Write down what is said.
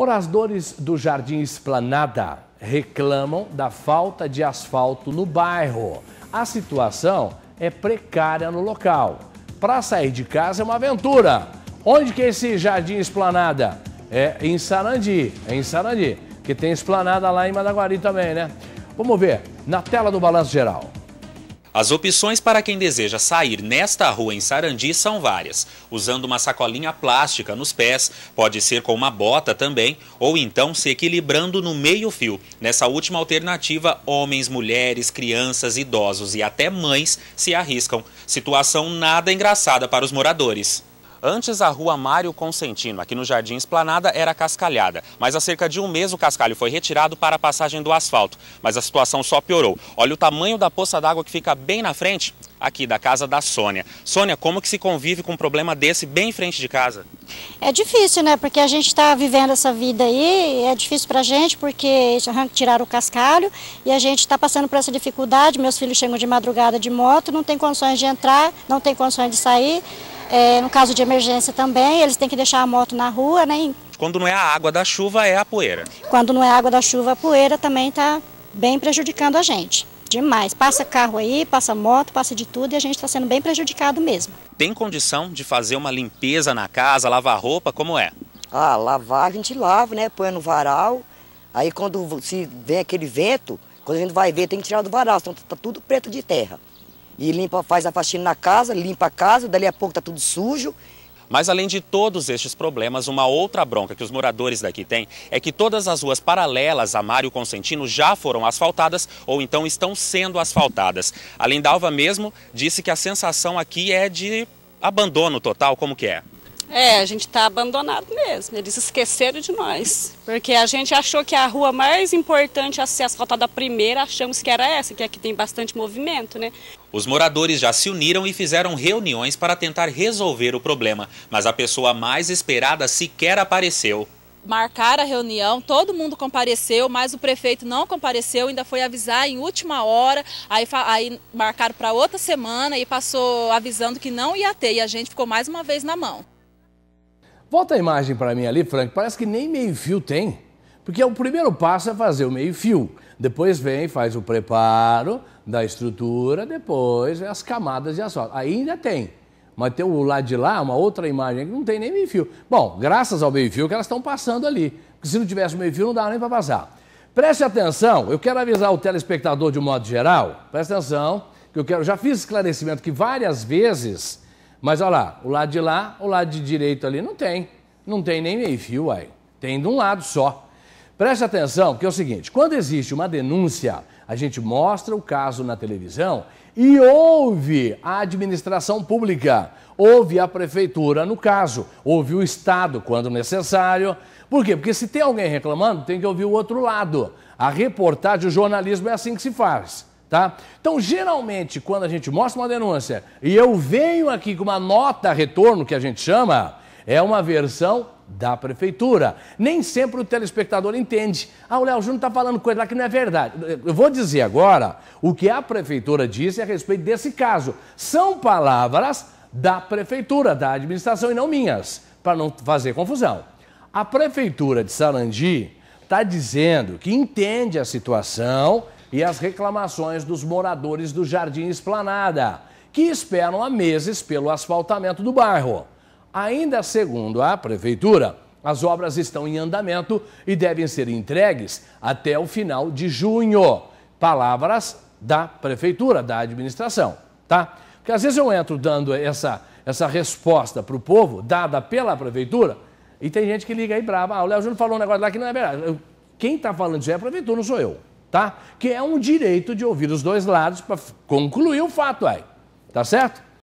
Moradores do Jardim Esplanada reclamam da falta de asfalto no bairro. A situação é precária no local. Para sair de casa é uma aventura. Onde que é esse Jardim Esplanada? É em Sarandi, é em Sarandi, que tem Esplanada lá em Madaguari também, né? Vamos ver na tela do Balanço Geral. As opções para quem deseja sair nesta rua em Sarandi são várias. Usando uma sacolinha plástica nos pés, pode ser com uma bota também, ou então se equilibrando no meio-fio. Nessa última alternativa, homens, mulheres, crianças, idosos e até mães se arriscam. Situação nada engraçada para os moradores. Antes, a rua Mário Consentino, aqui no Jardim Esplanada, era cascalhada. Mas há cerca de um mês o cascalho foi retirado para a passagem do asfalto. Mas a situação só piorou. Olha o tamanho da poça d'água que fica bem na frente aqui da casa da Sônia. Sônia, como que se convive com um problema desse bem em frente de casa? É difícil, né? Porque a gente está vivendo essa vida aí, é difícil para a gente porque tiraram o cascalho e a gente está passando por essa dificuldade. Meus filhos chegam de madrugada de moto, não tem condições de entrar, não tem condições de sair. É, no caso de emergência também, eles têm que deixar a moto na rua, né? Quando não é a água da chuva, é a poeira. Quando não é a água da chuva, a poeira também está bem prejudicando a gente. Demais. Passa carro aí, passa moto, passa de tudo e a gente está sendo bem prejudicado mesmo. Tem condição de fazer uma limpeza na casa, lavar roupa, como é? Ah, lavar a gente lava, né? Põe no varal. Aí quando se vem aquele vento, quando a gente vai ver, tem que tirar do varal, senão tá tudo preto de terra e limpa, faz a faxina na casa, limpa a casa, dali a pouco tá tudo sujo. Mas além de todos estes problemas, uma outra bronca que os moradores daqui têm é que todas as ruas paralelas a Mário Consentino já foram asfaltadas ou então estão sendo asfaltadas. Além da Alva mesmo, disse que a sensação aqui é de abandono total, como que é? É, a gente está abandonado mesmo. Eles esqueceram de nós. Porque a gente achou que a rua mais importante a ser asfaltada primeira, achamos que era essa, que aqui tem bastante movimento, né? Os moradores já se uniram e fizeram reuniões para tentar resolver o problema, mas a pessoa mais esperada sequer apareceu. Marcaram a reunião, todo mundo compareceu, mas o prefeito não compareceu, ainda foi avisar em última hora, aí, aí marcaram para outra semana e passou avisando que não ia ter, e a gente ficou mais uma vez na mão. Volta a imagem para mim ali, Frank. Parece que nem meio-fio tem. Porque é o primeiro passo é fazer o meio-fio. Depois vem, faz o preparo da estrutura, depois as camadas de asfalto. Ainda tem. Mas tem o lado de lá, uma outra imagem que não tem nem meio-fio. Bom, graças ao meio-fio que elas estão passando ali. Porque se não tivesse meio-fio, não dava nem para passar. Preste atenção, eu quero avisar o telespectador de um modo geral. Preste atenção, que eu quero. Já fiz esclarecimento que várias vezes mas olha lá, o lado de lá, o lado de direito ali não tem. Não tem nem meio fio, aí, Tem de um lado só. Preste atenção, que é o seguinte: quando existe uma denúncia, a gente mostra o caso na televisão e ouve a administração pública, ouve a prefeitura no caso, ouve o Estado quando necessário. Por quê? Porque se tem alguém reclamando, tem que ouvir o outro lado. A reportagem, o jornalismo é assim que se faz. Tá? Então, geralmente, quando a gente mostra uma denúncia e eu venho aqui com uma nota retorno, que a gente chama, é uma versão da prefeitura. Nem sempre o telespectador entende. Ah, o Léo Júnior está falando coisa lá que não é verdade. Eu vou dizer agora o que a prefeitura disse a respeito desse caso. São palavras da prefeitura, da administração e não minhas, para não fazer confusão. A prefeitura de Sarandi está dizendo que entende a situação e as reclamações dos moradores do Jardim Esplanada, que esperam há meses pelo asfaltamento do bairro. Ainda segundo a prefeitura, as obras estão em andamento e devem ser entregues até o final de junho. Palavras da prefeitura, da administração, tá? Porque às vezes eu entro dando essa, essa resposta para o povo, dada pela prefeitura, e tem gente que liga aí brava. Ah, o Léo Júnior falou um negócio lá que não é verdade. Quem está falando isso é a prefeitura, não sou eu tá? Que é um direito de ouvir os dois lados para concluir o fato aí, tá certo?